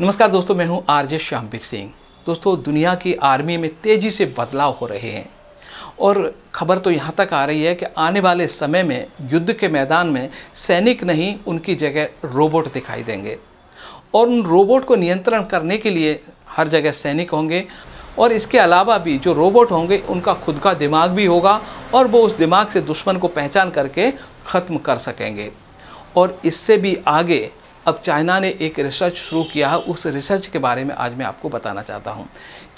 नमस्कार दोस्तों मैं हूं आरजे श्यामवीर सिंह दोस्तों दुनिया की आर्मी में तेज़ी से बदलाव हो रहे हैं और खबर तो यहाँ तक आ रही है कि आने वाले समय में युद्ध के मैदान में सैनिक नहीं उनकी जगह रोबोट दिखाई देंगे और उन रोबोट को नियंत्रण करने के लिए हर जगह सैनिक होंगे और इसके अलावा भी जो रोबोट होंगे उनका खुद का दिमाग भी होगा और वो उस दिमाग से दुश्मन को पहचान करके ख़त्म कर सकेंगे और इससे भी आगे अब चाइना ने एक रिसर्च शुरू किया है उस रिसर्च के बारे में आज मैं आपको बताना चाहता हूँ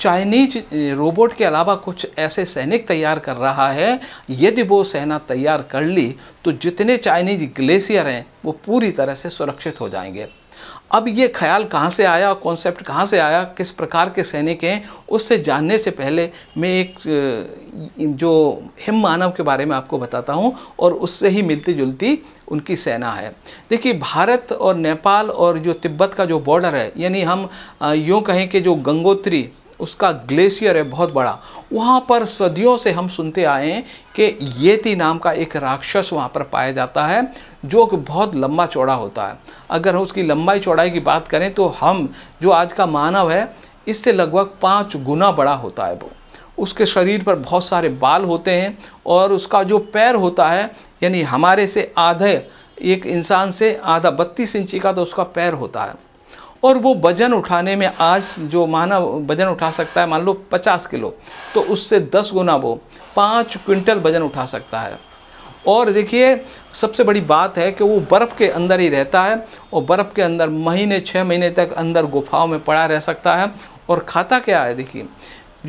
चाइनीज रोबोट के अलावा कुछ ऐसे सैनिक तैयार कर रहा है यदि वो सेना तैयार कर ली तो जितने चाइनीज ग्लेशियर हैं वो पूरी तरह से सुरक्षित हो जाएंगे अब ये ख्याल कहाँ से आया कॉन्सेप्ट कहाँ से आया किस प्रकार के सैनिक हैं उससे जानने से पहले मैं एक जो हिम मानव के बारे में आपको बताता हूँ और उससे ही मिलती जुलती उनकी सेना है देखिए भारत और नेपाल और जो तिब्बत का जो बॉर्डर है यानी हम यूँ कहें कि जो गंगोत्री उसका ग्लेशियर है बहुत बड़ा वहाँ पर सदियों से हम सुनते आए हैं कि येती नाम का एक राक्षस वहाँ पर पाया जाता है जो कि बहुत लंबा चौड़ा होता है अगर हम उसकी लंबाई चौड़ाई की बात करें तो हम जो आज का मानव है इससे लगभग पाँच गुना बड़ा होता है वो उसके शरीर पर बहुत सारे बाल होते हैं और उसका जो पैर होता है यानी हमारे से आधे एक इंसान से आधा बत्तीस इंची का तो उसका पैर होता है और वो वजन उठाने में आज जो मानव वजन उठा सकता है मान लो पचास किलो तो उससे दस गुना वो पाँच क्विंटल वजन उठा सकता है और देखिए सबसे बड़ी बात है कि वो बर्फ़ के अंदर ही रहता है और बर्फ़ के अंदर महीने छः महीने तक अंदर गुफाओं में पड़ा रह सकता है और खाता क्या है देखिए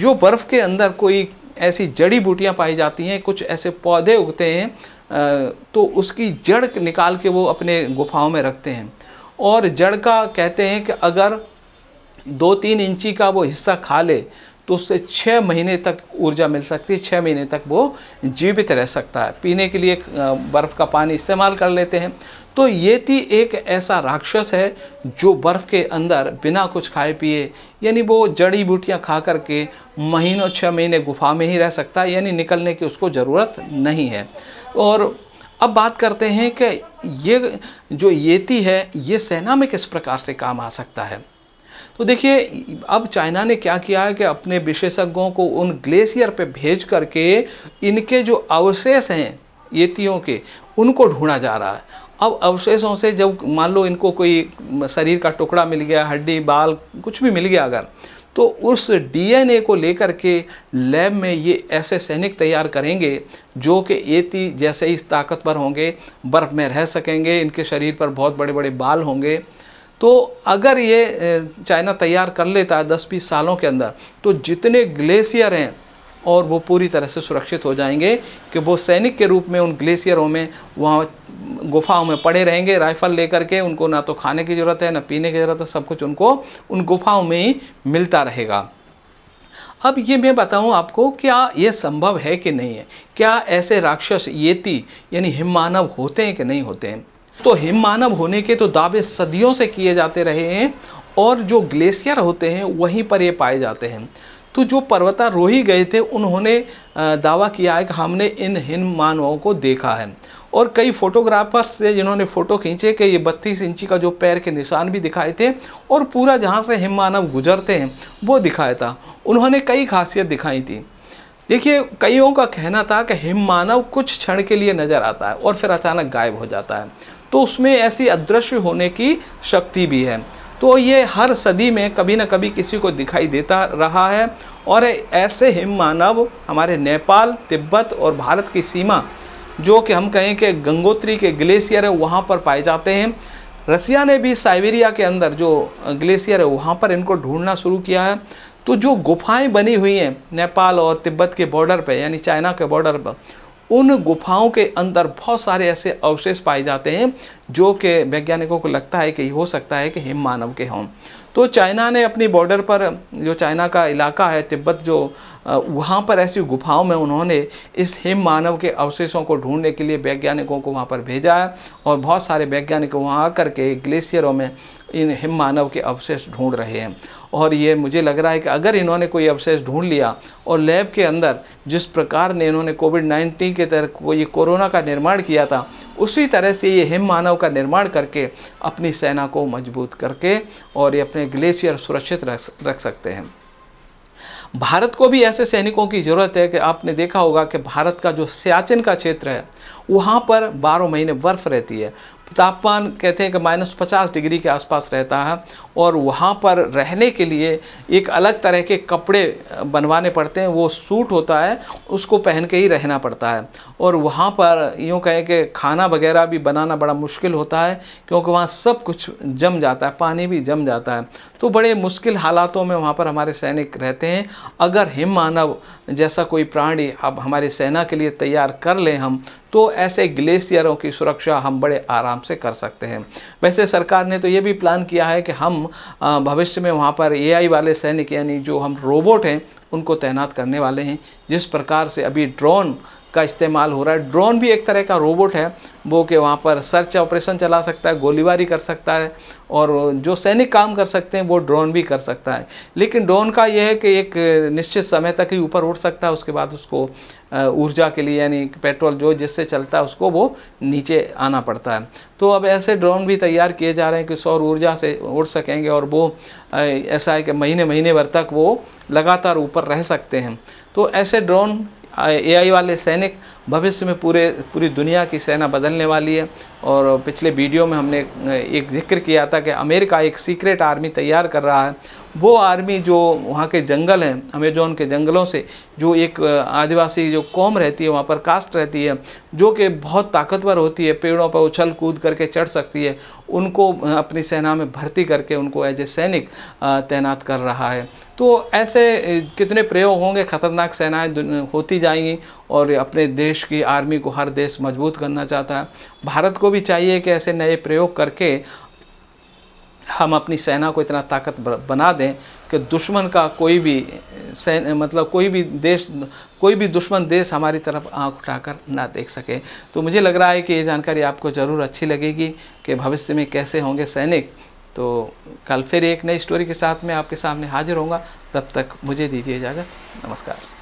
जो बर्फ़ के अंदर कोई ऐसी जड़ी बूटियाँ पाई जाती हैं कुछ ऐसे पौधे उगते हैं तो उसकी जड़ निकाल के वो अपने गुफाओं में रखते हैं और जड़ का कहते हैं कि अगर दो तीन इंची का वो हिस्सा खा ले तो उससे छः महीने तक ऊर्जा मिल सकती है छः महीने तक वो जीवित रह सकता है पीने के लिए बर्फ़ का पानी इस्तेमाल कर लेते हैं तो ये थी एक ऐसा राक्षस है जो बर्फ़ के अंदर बिना कुछ खाए पिए यानी वो जड़ी बूटियाँ खा करके महीनों छः महीने गुफा में ही रह सकता है यानी निकलने की उसको ज़रूरत नहीं है और अब बात करते हैं कि ये जो येती है ये सेना में किस प्रकार से काम आ सकता है तो देखिए अब चाइना ने क्या किया है कि अपने विशेषज्ञों को उन ग्लेशियर पे भेज करके इनके जो अवशेष हैं येतियों के उनको ढूंढा जा रहा है अब अवशेषों से जब मान लो इनको कोई शरीर का टुकड़ा मिल गया हड्डी बाल कुछ भी मिल गया अगर तो उस डीएनए को लेकर के लैब में ये ऐसे सैनिक तैयार करेंगे जो कि एती जैसे ही ताकतवर होंगे बर्फ़ में रह सकेंगे इनके शरीर पर बहुत बड़े बड़े बाल होंगे तो अगर ये चाइना तैयार कर लेता है दस बीस सालों के अंदर तो जितने ग्लेशियर हैं और वो पूरी तरह से सुरक्षित हो जाएंगे कि वो सैनिक के रूप में उन ग्लेशियरों में वहाँ गुफाओं में पड़े रहेंगे राइफ़ल लेकर के उनको ना तो खाने की ज़रूरत है ना पीने की ज़रूरत है सब कुछ उनको उन गुफाओं में ही मिलता रहेगा अब ये मैं बताऊं आपको क्या ये संभव है कि नहीं है क्या ऐसे राक्षस येती यानी हिममानव होते हैं कि नहीं होते हैं तो हिममानव होने के तो दावे सदियों से किए जाते रहे हैं और जो ग्लेशियर होते हैं वहीं पर ये पाए जाते हैं तो जो पर्वतारोही गए थे उन्होंने दावा किया है कि हमने इन हिम मानवों को देखा है और कई फोटोग्राफर्स से जिन्होंने फ़ोटो खींचे कि ये बत्तीस इंची का जो पैर के निशान भी दिखाए थे और पूरा जहाँ से हिम मानव गुजरते हैं वो दिखाया था उन्होंने कई खासियत दिखाई थी देखिए कईयों का कहना था कि हिम मानव कुछ क्षण के लिए नज़र आता है और फिर अचानक गायब हो जाता है तो उसमें ऐसी अदृश्य होने की शक्ति भी है तो ये हर सदी में कभी ना कभी किसी को दिखाई देता रहा है और ऐसे हिम मानव हमारे नेपाल तिब्बत और भारत की सीमा जो कि हम कहें कि गंगोत्री के ग्लेशियर है वहाँ पर पाए जाते हैं रसिया ने भी साइबेरिया के अंदर जो ग्लेशियर है वहाँ पर इनको ढूंढना शुरू किया है तो जो गुफाएं बनी हुई हैं नेपाल और तिब्बत के बॉर्डर पे यानी चाइना के बॉर्डर पर उन गुफाओं के अंदर बहुत सारे ऐसे अवशेष पाए जाते हैं जो कि वैज्ञानिकों को लगता है कि हो सकता है कि हिम मानव के हों तो चाइना ने अपनी बॉर्डर पर जो चाइना का इलाका है तिब्बत जो वहाँ पर ऐसी गुफाओं में उन्होंने इस हिम मानव के अवशेषों को ढूंढने के लिए वैज्ञानिकों को वहाँ पर भेजा है और बहुत सारे वैज्ञानिक वहाँ आकर के ग्लेशियरों में इन हिम मानव के अवशेष ढूंढ रहे हैं और ये मुझे लग रहा है कि अगर इन्होंने कोई अवशेष ढूंढ लिया और लैब के अंदर जिस प्रकार ने इन्होंने कोविड नाइन्टीन के तहत ये कोरोना का निर्माण किया था उसी तरह से ये हिम मानव का निर्माण करके अपनी सेना को मजबूत करके और ये अपने ग्लेशियर सुरक्षित रख रख सकते हैं भारत को भी ऐसे सैनिकों की ज़रूरत है कि आपने देखा होगा कि भारत का जो सियाचिन का क्षेत्र है वहाँ पर बारह महीने बर्फ़ रहती है तापमान कहते हैं कि माइनस पचास डिग्री के आसपास रहता है और वहाँ पर रहने के लिए एक अलग तरह के कपड़े बनवाने पड़ते हैं वो सूट होता है उसको पहन के ही रहना पड़ता है और वहाँ पर यूँ कहें कि खाना वगैरह भी बनाना बड़ा मुश्किल होता है क्योंकि वहाँ सब कुछ जम जाता है पानी भी जम जाता है तो बड़े मुश्किल हालातों में वहाँ पर हमारे सैनिक रहते हैं अगर हिम मानव जैसा कोई प्राणी अब हमारी सेना के लिए तैयार कर लें हम तो ऐसे ग्लेशियरों की सुरक्षा हम बड़े आराम से कर सकते हैं वैसे सरकार ने तो ये भी प्लान किया है कि हम भविष्य में वहाँ पर एआई वाले सैनिक यानी जो हम रोबोट हैं उनको तैनात करने वाले हैं जिस प्रकार से अभी ड्रोन का इस्तेमाल हो रहा है ड्रोन भी एक तरह का रोबोट है वो कि वहाँ पर सर्च ऑपरेशन चला सकता है गोलीबारी कर सकता है और जो सैनिक काम कर सकते हैं वो ड्रोन भी कर सकता है लेकिन ड्रोन का यह है कि एक निश्चित समय तक ही ऊपर उठ सकता है उसके बाद उसको ऊर्जा के लिए यानी पेट्रोल जो जिससे चलता है उसको वो नीचे आना पड़ता है तो अब ऐसे ड्रोन भी तैयार किए जा रहे हैं कि सौर ऊर्जा से उड़ सकेंगे और वो ऐसा है कि महीने महीने भर तक वो लगातार ऊपर रह सकते हैं तो ऐसे ड्रोन एआई वाले सैनिक भविष्य में पूरे पूरी दुनिया की सेना बदलने वाली है और पिछले वीडियो में हमने एक जिक्र किया था कि अमेरिका एक सीक्रेट आर्मी तैयार कर रहा है वो आर्मी जो वहाँ के जंगल हैं अमेजोन के जंगलों से जो एक आदिवासी जो कौम रहती है वहाँ पर कास्ट रहती है जो कि बहुत ताकतवर होती है पेड़ों पर उछल कूद करके चढ़ सकती है उनको अपनी सेना में भर्ती करके उनको एज ए सैनिक तैनात कर रहा है तो ऐसे कितने प्रयोग होंगे ख़तरनाक सेनाएँ होती जाएंगी और अपने देश देश की आर्मी को हर देश मजबूत करना चाहता है भारत को भी चाहिए कि ऐसे नए प्रयोग करके हम अपनी सेना को इतना ताकत बना दें कि दुश्मन का कोई भी सैन मतलब कोई भी देश कोई भी दुश्मन देश हमारी तरफ आंख उठाकर ना देख सके तो मुझे लग रहा है कि ये जानकारी आपको ज़रूर अच्छी लगेगी कि भविष्य में कैसे होंगे सैनिक तो कल फिर एक नई स्टोरी के साथ मैं आपके सामने हाजिर होंगे तब तक मुझे दीजिए इजाज़त नमस्कार